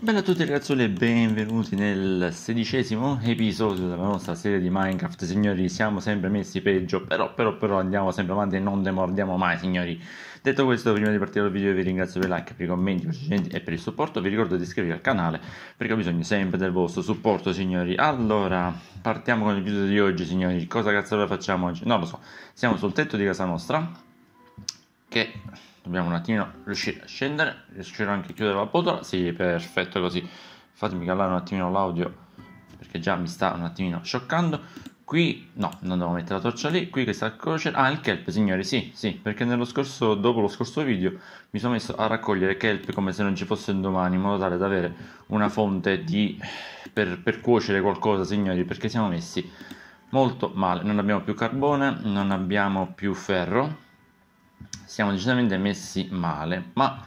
Bella a tutti ragazzuoli e benvenuti nel sedicesimo episodio della nostra serie di Minecraft Signori siamo sempre messi peggio però però però andiamo sempre avanti e non demordiamo mai signori Detto questo prima di partire dal video vi ringrazio per i like, per i commenti, e per il supporto Vi ricordo di iscrivervi al canale perché ho bisogno sempre del vostro supporto signori Allora partiamo con il video di oggi signori Cosa cazzo facciamo oggi? Non lo so Siamo sul tetto di casa nostra che dobbiamo un attimino riuscire a scendere riuscirò anche a chiudere la botola sì perfetto così fatemi calare un attimino l'audio perché già mi sta un attimino scioccando qui no non devo mettere la torcia lì qui questa sta croce ah il kelp signori sì sì perché nello scorso dopo lo scorso video mi sono messo a raccogliere kelp come se non ci fosse un domani in modo tale da avere una fonte di per, per cuocere qualcosa signori perché siamo messi molto male non abbiamo più carbone non abbiamo più ferro siamo decisamente messi male, ma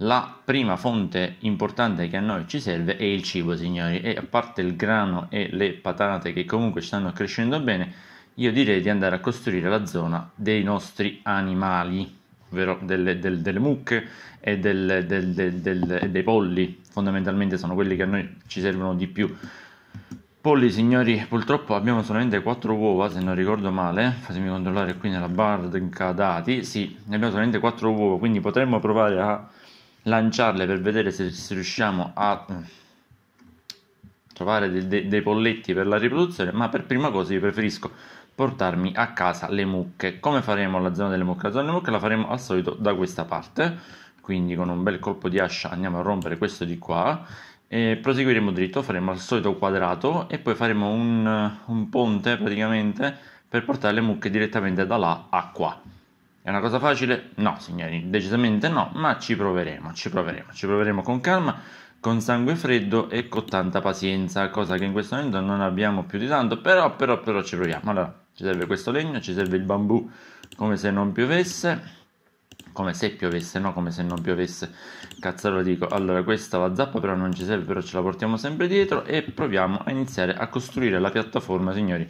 la prima fonte importante che a noi ci serve è il cibo, signori, e a parte il grano e le patate che comunque stanno crescendo bene, io direi di andare a costruire la zona dei nostri animali, ovvero delle, delle, delle mucche e del, del, del, dei polli, fondamentalmente sono quelli che a noi ci servono di più polli signori purtroppo abbiamo solamente 4 uova se non ricordo male fatemi controllare qui nella barca dati sì ne abbiamo solamente 4 uova quindi potremmo provare a lanciarle per vedere se, se riusciamo a mm, trovare de, de, dei polletti per la riproduzione ma per prima cosa io preferisco portarmi a casa le mucche come faremo la zona delle mucche? la zona delle mucche la faremo al solito da questa parte quindi con un bel colpo di ascia andiamo a rompere questo di qua e proseguiremo dritto, faremo il solito quadrato e poi faremo un, un, ponte praticamente per portare le mucche direttamente da là a qua. È una cosa facile? No, signori, decisamente no, ma ci proveremo, ci proveremo, ci proveremo con calma, con sangue freddo e con tanta pazienza, cosa che in questo momento non abbiamo più di tanto, però, però, però ci proviamo. Allora, ci serve questo legno, ci serve il bambù come se non piovesse, come se piovesse, no come se non piovesse, Cazzo, lo dico. Allora questa la zappa però non ci serve, però ce la portiamo sempre dietro e proviamo a iniziare a costruire la piattaforma, signori,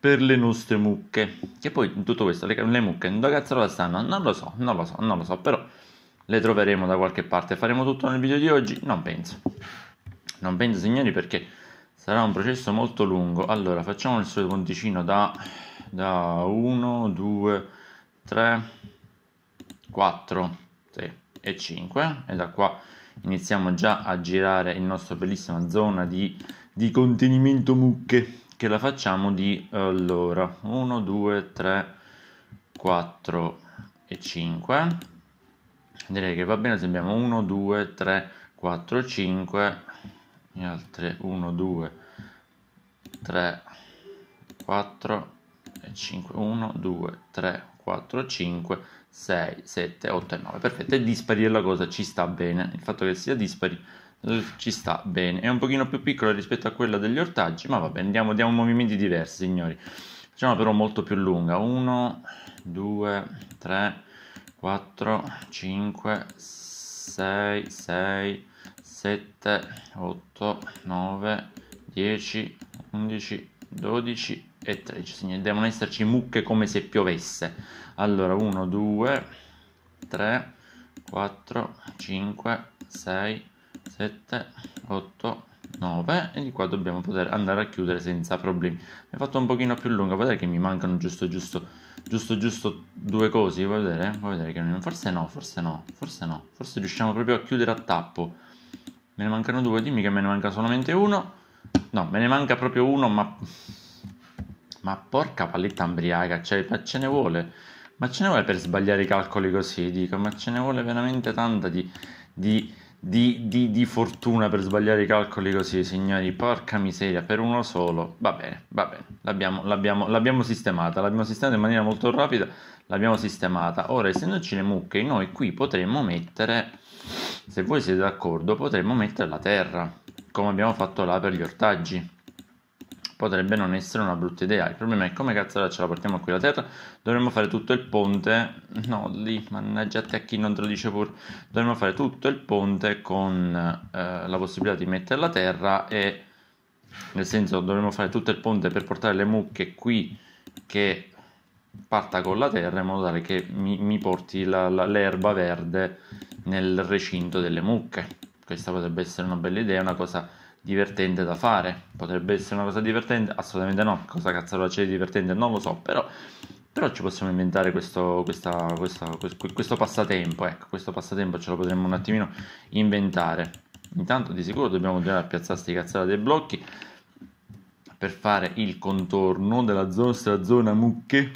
per le nostre mucche. Che poi tutto questo, le, le mucche, dove cazzo stanno? Non lo so, non lo so, non lo so, però le troveremo da qualche parte. Faremo tutto nel video di oggi? Non penso. Non penso, signori, perché sarà un processo molto lungo. Allora, facciamo il suo punticino da 1, 2, 3... 4 3 e 5 e da qua iniziamo già a girare il nostro bellissima zona di, di contenimento mucche che la facciamo di eh, allora 1 2 3 4 e 5 direi che va bene se abbiamo 1 2 3 4 5 e altre 1 2 3 4 e 5 1 2 3 4 5 6, 7, 8 e 9. Perfetto, è dispari la cosa, ci sta bene. Il fatto che sia dispari ci sta bene. È un pochino più piccola rispetto a quella degli ortaggi, ma vabbè, andiamo, diamo movimenti diversi, signori. Facciamo però molto più lunga. 1, 2, 3, 4, 5, 6, 6, 7, 8, 9, 10, 11, 12, e 13 devono esserci mucche come se piovesse allora 1 2 3 4 5 6 7 8 9 e di qua dobbiamo poter andare a chiudere senza problemi mi fatto un pochino più lungo vedete che mi mancano giusto giusto giusto giusto due cose vuoi vedere? vuoi vedere che non... forse no forse no forse no forse riusciamo proprio a chiudere a tappo me ne mancano due dimmi che me ne manca solamente uno no me ne manca proprio uno ma ma porca palletta ambriaca, cioè, ma ce ne vuole. Ma ce ne vuole per sbagliare i calcoli così, dico, ma ce ne vuole veramente tanta di, di, di, di, di fortuna per sbagliare i calcoli così, signori. Porca miseria, per uno solo. Va bene, va bene, l'abbiamo, l'abbiamo, l'abbiamo sistemata, l'abbiamo sistemata in maniera molto rapida, l'abbiamo sistemata. Ora, essendoci le mucche, noi qui potremmo mettere, se voi siete d'accordo, potremmo mettere la terra, come abbiamo fatto là per gli ortaggi potrebbe non essere una brutta idea. Il problema è come cazzo ce la portiamo qui la terra? Dovremmo fare tutto il ponte. No, lì, mannaggia a chi non te lo dice pur. Dovremmo fare tutto il ponte con eh, la possibilità di mettere la terra e nel senso dovremmo fare tutto il ponte per portare le mucche qui che parta con la terra in modo tale che mi, mi porti la, la, l'erba verde nel recinto delle mucche. Questa potrebbe essere una bella idea, una cosa divertente da fare. Potrebbe essere una cosa divertente? Assolutamente no. Cosa cazzo c'è di divertente? Non lo so, però, però ci possiamo inventare questo, questa, questa, questo, questo passatempo. Ecco, questo passatempo ce lo potremmo un attimino inventare. Intanto di sicuro dobbiamo andare a piazzare sti cazzate dei blocchi per fare il contorno della nostra zona mucche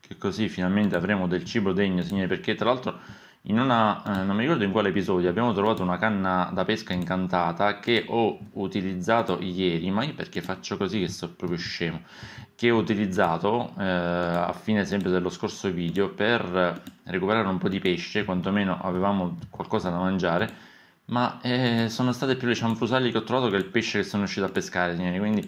che così finalmente avremo del cibo degno signori perché tra l'altro una, eh, non mi ricordo in quale episodio, abbiamo trovato una canna da pesca incantata che ho utilizzato ieri, ma io perché faccio così che sono proprio scemo, che ho utilizzato eh, a fine sempre dello scorso video per recuperare un po' di pesce, quantomeno avevamo qualcosa da mangiare, ma eh, sono state più le cianfrusaglie che ho trovato che il pesce che sono riuscito a pescare, quindi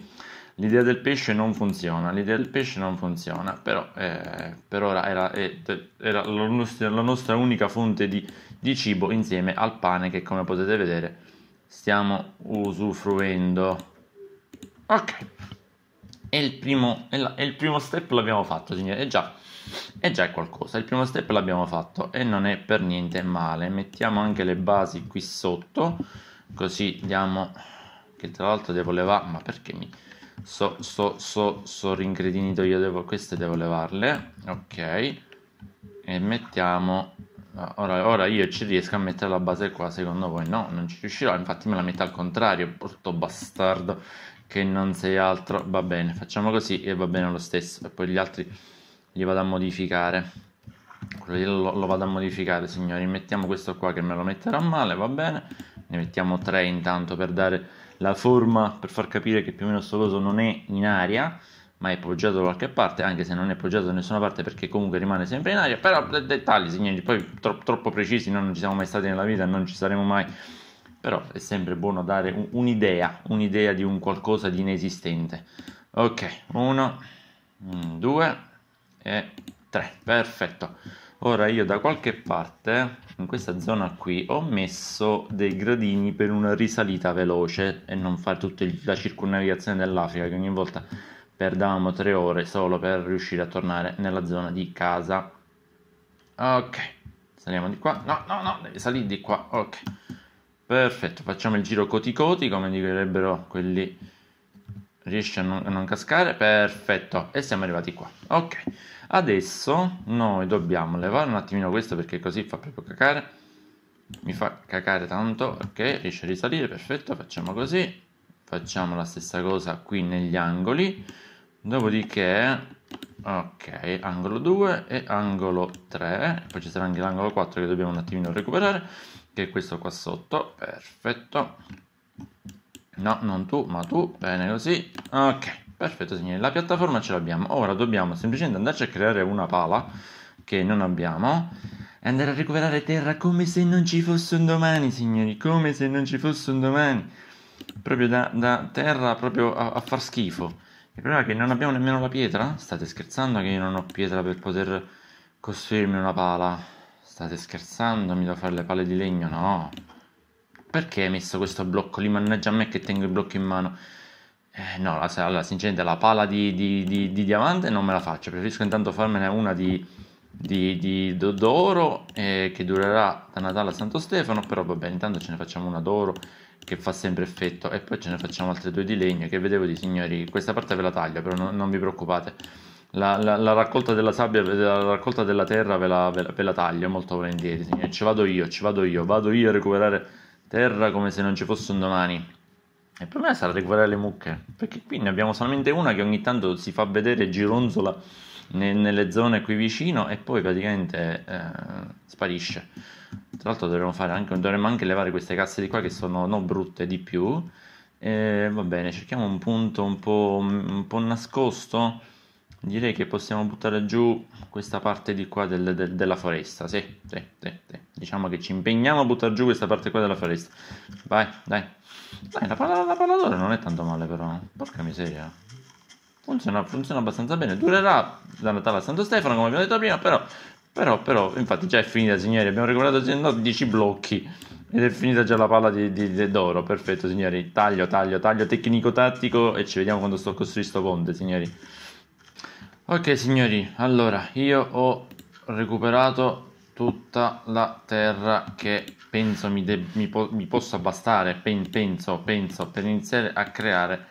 L'idea del pesce non funziona, l'idea del pesce non funziona, però eh, per ora era, eh, era la, nostra, la, nostra, unica fonte di, di, cibo insieme al pane che come potete vedere stiamo usufruendo. Ok, è il primo, e la, e il primo step l'abbiamo fatto, signore, è già, è già qualcosa, il primo step l'abbiamo fatto e non è per niente male. Mettiamo anche le basi qui sotto, così diamo, che tra l'altro devo levare, ma perché mi so, so, so, so ringredinito io devo, queste devo levarle, ok, e mettiamo, ora, ora io ci riesco a mettere la base qua, secondo voi no, non ci riuscirò, infatti me la metto al contrario, brutto bastardo, che non sei altro, va bene, facciamo così e va bene lo stesso, e poi gli altri li vado a modificare, quello lo, lo, vado a modificare signori mettiamo questo qua che me lo metterà male va bene ne mettiamo tre intanto per dare la forma per far capire che più o meno sto coso non è in aria ma è poggiato da qualche parte anche se non è poggiato da nessuna parte perché comunque rimane sempre in aria però dettagli signori poi tro- troppo precisi non ci siamo mai stati nella vita non ci saremo mai però è sempre buono dare un- un'idea un'idea di un qualcosa di inesistente ok uno mm, due e tre perfetto Ora io da qualche parte, in questa zona qui, ho messo dei gradini per una risalita veloce e non fare tutta la circunnavigazione dell'Africa che ogni volta perdavamo tre ore solo per riuscire a tornare nella zona di casa. Ok, saliamo di qua. No, no, no, devi salire di qua. Ok, perfetto. Facciamo il giro coti coti come direbbero quelli riesce a non, a non, cascare perfetto e siamo arrivati qua ok adesso noi dobbiamo levare un attimino questo perché così fa proprio cacare mi fa cacare tanto ok riesce a risalire perfetto facciamo così facciamo la stessa cosa qui negli angoli dopodiché ok angolo 2 e angolo 3 poi ci sarà anche l'angolo 4 che dobbiamo un attimino recuperare che è questo qua sotto perfetto No, non tu, ma tu. Bene così. Ok, perfetto signori. La piattaforma ce l'abbiamo. Ora dobbiamo semplicemente andarci a creare una pala che non abbiamo e andare a recuperare terra come se non ci fosse un domani, signori. Come se non ci fosse un domani. Proprio da, da terra, proprio a, a, far schifo. Il problema è che non abbiamo nemmeno la pietra. State scherzando che io non ho pietra per poter costruirmi una pala. State scherzando, mi devo fare le pale di legno? No. Perché hai messo questo blocco lì? Mannaggia a me che tengo il blocco in mano. Eh, no, la, allora, sinceramente la pala di, di, di, di, diamante non me la faccio. Preferisco intanto farmene una di, d'oro eh, che durerà da Natale a Santo Stefano. Però va bene, intanto ce ne facciamo una d'oro che fa sempre effetto. E poi ce ne facciamo altre due di legno che vedevo di signori. Questa parte ve la taglio, però non, non vi preoccupate. La, la, la, raccolta della sabbia, la raccolta della terra ve la, ve la, ve la taglio molto volentieri, signori. Ci vado io, ci vado io, vado io a recuperare Terra come se non ci fosse un domani. Il problema sarà recuperare le mucche, perché qui ne abbiamo solamente una che ogni tanto si fa vedere gironzola ne, nelle zone qui vicino e poi praticamente eh, sparisce. Tra l'altro dovremmo, anche, dovremmo anche levare queste casse di qua che sono no, brutte di più. Eh, va bene, cerchiamo un punto un po', un po nascosto direi che possiamo buttare giù questa parte di qua del, del, della foresta. Sì, sì, sì, sì, Diciamo che ci impegniamo a buttare giù questa parte qua della foresta. Vai, dai. Dai, la, palla, la palla d'oro non è tanto male però. Porca miseria. Funziona, funziona abbastanza bene. Durerà la Natale a Santo Stefano, come abbiamo detto prima, però... Però, però, infatti già è finita signori, abbiamo recuperato no, 10 blocchi ed è finita già la palla di, di, di d'oro, perfetto signori, taglio, taglio, taglio tecnico-tattico e ci vediamo quando sto costruendo sto ponte signori ok signori allora io ho recuperato tutta la terra che penso mi, mi, po mi possa bastare Pen penso penso per iniziare a creare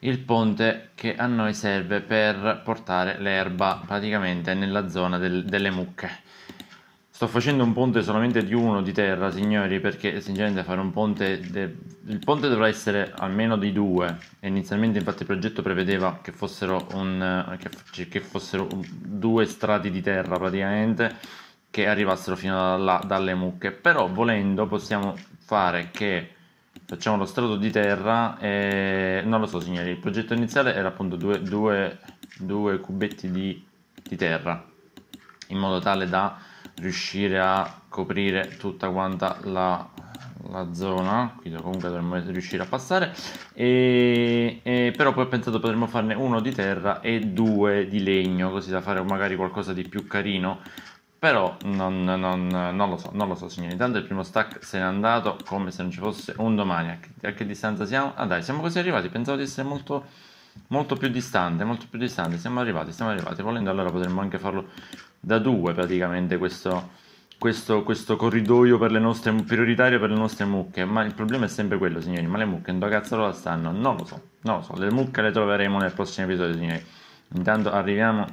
il ponte che a noi serve per portare l'erba praticamente nella zona del delle mucche Sto facendo un ponte solamente di uno di terra, signori, perché sinceramente fare un ponte... De... Il ponte dovrà essere almeno di due. inizialmente infatti il progetto prevedeva che fossero, un, che, cioè, che fossero un, due strati di terra praticamente che arrivassero fino alla, dalle mucche. Però volendo possiamo fare che facciamo lo strato di terra e... Non lo so signori, il progetto iniziale era appunto due, due, due cubetti di, di terra in modo tale da riuscire a coprire tutta quanta la, la zona quindi comunque dovremmo riuscire a passare e, e, però poi ho pensato potremmo farne uno di terra e due di legno così da fare magari qualcosa di più carino però non, non, non lo so, non lo so signori intanto il primo stack se n'è andato come se non ci fosse un domani a che, a che distanza siamo? ah dai siamo così arrivati pensavo di essere molto molto più distante, molto più distante, siamo arrivati, siamo arrivati, volendo allora potremmo anche farlo da due praticamente questo, questo, questo corridoio per nostre, prioritario per le nostre mucche, ma il problema è sempre quello signori, ma le mucche in dove cazzo la stanno? Non lo so, non lo so, le mucche le troveremo nel prossimo episodio signori, intanto arriviamo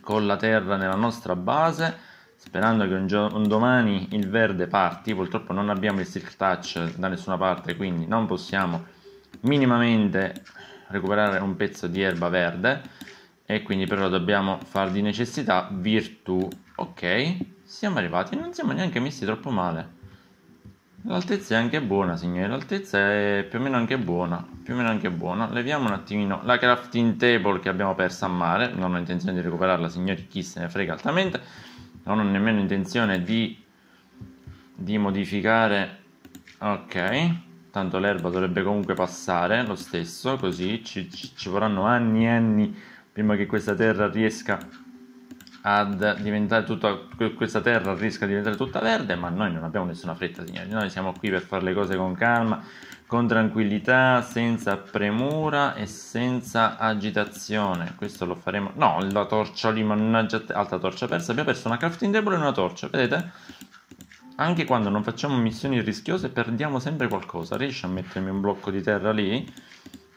con la terra nella nostra base, sperando che un, un, domani il verde parti, purtroppo non abbiamo il silk touch da nessuna parte, quindi non possiamo minimamente recuperare un pezzo di erba verde e quindi però dobbiamo far di necessità virtù ok siamo arrivati non siamo neanche messi troppo male l'altezza è anche buona signore l'altezza è più o meno anche buona più o meno anche buona leviamo un attimino la crafting table che abbiamo persa a mare non ho intenzione di recuperarla signori chi se ne frega altamente non ho nemmeno intenzione di di modificare ok tanto l'erba dovrebbe comunque passare lo stesso così ci, ci, ci vorranno anni e anni prima che questa terra riesca a diventare tutta questa terra rischia di diventare tutta verde, ma noi non abbiamo nessuna fretta, signori. Noi siamo qui per fare le cose con calma, con tranquillità, senza premura e senza agitazione. Questo lo faremo. No, la torcia lì, mannaggia, altra torcia persa. Abbiamo perso una crafting debole e una torcia, vedete? Anche quando non facciamo missioni rischiose perdiamo sempre qualcosa. Riesci a mettermi un blocco di terra lì?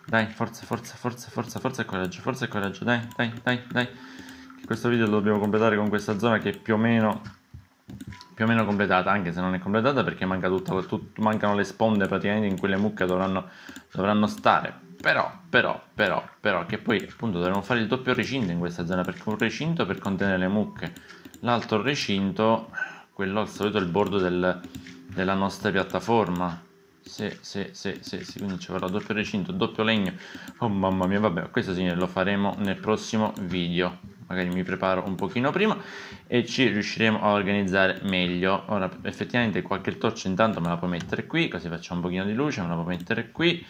Dai, forza, forza, forza, forza, forza e coraggio, forza e coraggio, dai, dai, dai, dai. Questo video lo dobbiamo completare con questa zona che è più o meno, più o meno completata, anche se non è completata perché manca tutto, tut, mancano le sponde praticamente in cui le mucche dovranno, dovranno stare. Però, però, però, però, che poi appunto dovremmo fare il doppio recinto in questa zona, perché un recinto per contenere le mucche, l'altro recinto, quello al solito è il bordo del, della nostra piattaforma sì, sì, sì, sì, sì, quindi ci vorrà doppio recinto, doppio legno. Oh mamma mia, vabbè, questo signore lo faremo nel prossimo video. Magari mi preparo un pochino prima e ci riusciremo a organizzare meglio. Ora, effettivamente qualche torcia intanto me la puoi mettere qui, così facciamo un pochino di luce, me la puoi mettere qui.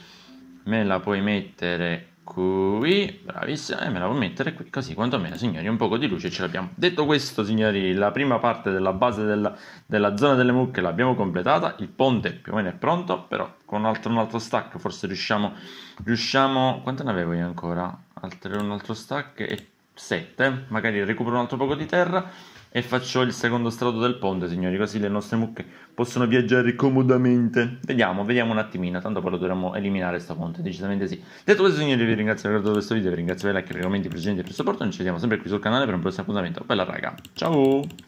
Me la puoi mettere qui, bravissima, e eh, me la può mettere qui, così quantomeno, signori, un po' di luce ce l'abbiamo. Detto questo, signori, la prima parte della base della, della zona delle mucche l'abbiamo completata, il ponte più o meno è pronto, però con un altro, un altro stack forse riusciamo, riusciamo, quanto ne avevo io ancora? Altro, un altro stack e 7, magari recupero un altro poco di terra e faccio il secondo strato del ponte, signori, così le nostre mucche possono viaggiare comodamente. Vediamo, vediamo un attimino, tanto poi lo dovremmo eliminare questo ponte, decisamente sì. Detto questo, signori, vi ringrazio per aver guardato questo video, vi ringrazio per i like, per i commenti precedenti e per il supporto, ci vediamo sempre qui sul canale per un prossimo appuntamento. Bella raga, ciao!